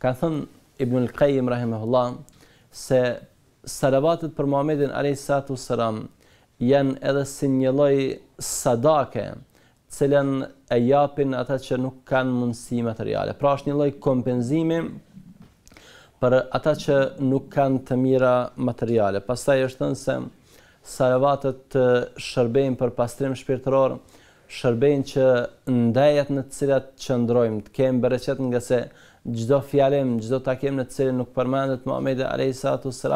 Ka thënë Ibn Al-Qayyim rahimahullah se salavatet për Muhamedit alayhi salatu wasalam janë edhe si një lloj sadake, të cilën e japin ata që nuk kanë mundësi materiale. Pra është një lloj kompenzimi për ata që nuk kanë të mira materiale. Pastaj është thënë se salavatet shërbejnë për pastrim shpirtëror, shërben që ndajet në të cilat që ndrojmë, të kemë bereqet nga se gjdo fjalim, gjdo takim në të cilin nuk përmendet Muhammed a.s.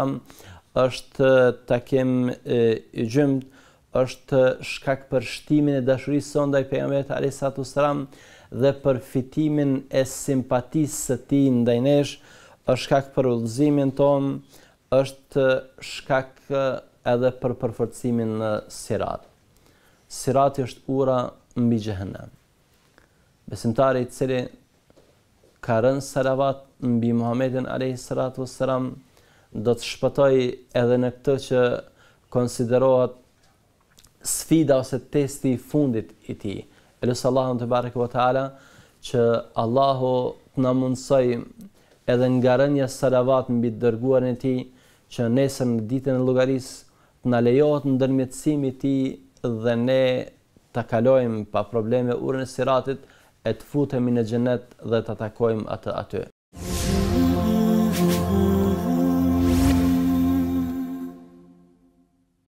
është takim i gjymët, është shkak për shtimin e dashurisë sonda i pejgamberit Alisatu Sram dhe për fitimin e simpatisë së ti ndaj nesh, është shkak për ullëzimin tonë, është shkak edhe për përforcimin në sirat sirati është ura mbi gjehenem. Besimtari i cili ka rënë salavat mbi Muhammedin a.s. do të shpëtoj edhe në këtë që konsiderohet sfida ose testi i fundit i tij. Elusallahu te bareku te ala që Allahu të na mundsoj edhe nga rënja salavat mbi dërguarin e tij që nesër në ditën e llogaris të na lejohet ndërmjetësimi i tij dhe ne ta kalojmë pa probleme urën e Siratit e të futemi në xhenet dhe ta takojmë atë aty. Mm-hmm.